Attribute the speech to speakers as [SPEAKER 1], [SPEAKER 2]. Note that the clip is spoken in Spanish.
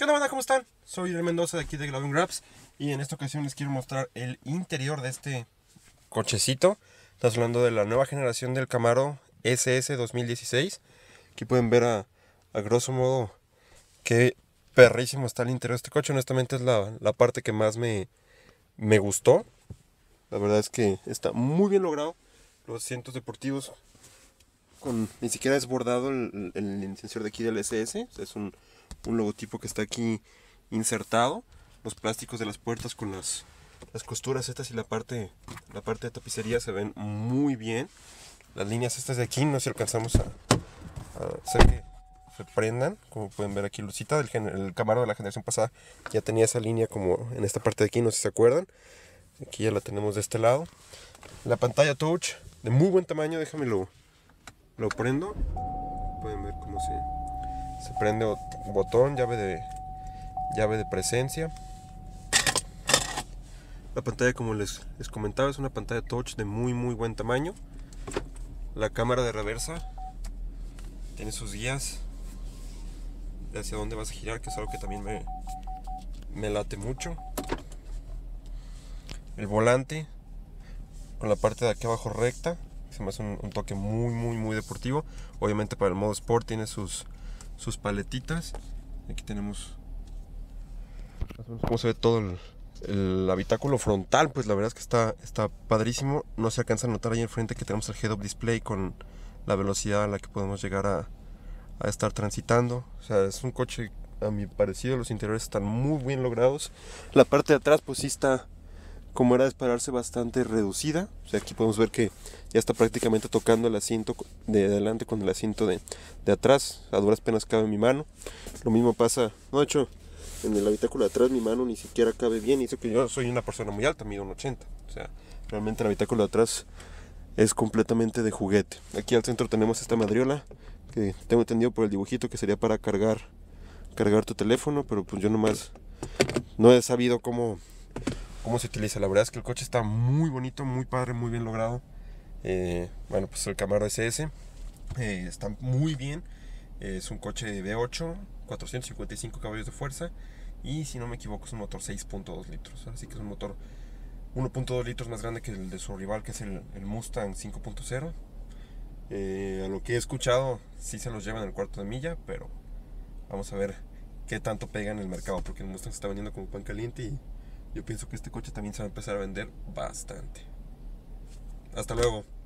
[SPEAKER 1] ¿Qué onda, ¿Cómo están? Soy el Mendoza de aquí de Global Grabs y en esta ocasión les quiero mostrar el interior de este cochecito. Estás hablando de la nueva generación del Camaro SS 2016. Aquí pueden ver a, grosso modo qué perrísimo está el interior de este coche. Honestamente es la, la parte que más me, me gustó. La verdad es que está muy bien logrado. Los asientos deportivos con ni siquiera es bordado el, el, de aquí del SS. es un un logotipo que está aquí insertado, los plásticos de las puertas con las, las costuras estas y la parte, la parte de tapicería se ven muy bien. Las líneas estas de aquí, no sé si alcanzamos a, hacer que se prendan, como pueden ver aquí Lucita, del el Camaro de la generación pasada ya tenía esa línea como en esta parte de aquí, no sé si se acuerdan. Aquí ya la tenemos de este lado. La pantalla touch de muy buen tamaño, déjame lo, lo prendo. Pueden ver cómo se se prende botón, llave de, llave de presencia. La pantalla, como les, comentaba, es una pantalla touch de muy, muy buen tamaño. La cámara de reversa tiene sus guías de hacia dónde vas a girar, que es algo que también me, late mucho. El volante con la parte de aquí abajo recta, se me hace un toque muy, muy, muy deportivo. Obviamente para el modo sport tiene sus, sus paletitas. Aquí tenemos cómo se ve todo el, habitáculo frontal. Pues la verdad es que está, está padrísimo. No se alcanza a notar ahí enfrente que tenemos el head-up display con la velocidad a la que podemos llegar a, a estar transitando. O sea, es un coche a mi parecido. Los interiores están muy bien logrados. La parte de atrás pues sí está como era de esperarse, bastante reducida. O sea, aquí podemos ver que ya está prácticamente tocando el asiento de adelante con el asiento de, atrás. A duras penas cabe mi mano. Lo mismo pasa, no, de hecho, en el habitáculo de atrás mi mano ni siquiera cabe bien. Y eso que yo soy una persona muy alta, mido un 80. O sea, realmente el habitáculo de atrás es completamente de juguete. Aquí al centro tenemos esta madriola que tengo entendido por el dibujito que sería para cargar cargar tu teléfono, pero pues yo nomás no he sabido cómo cómo se utiliza. La verdad es que el coche está muy bonito, muy padre, muy bien logrado. Eh, bueno, pues el Camaro SS eh, está muy bien. es un coche de V8, 455 caballos de fuerza y si no me equivoco es un motor 6.2 litros. Así que es un motor 1.2 litros más grande que el de su rival que es el, Mustang 5.0. Eh, a lo que he escuchado, sí se los lleva en el cuarto de milla, pero vamos a ver qué tanto pega en el mercado, porque el Mustang se está vendiendo como pan caliente y yo pienso que este coche también se va a empezar a vender bastante. Hasta luego.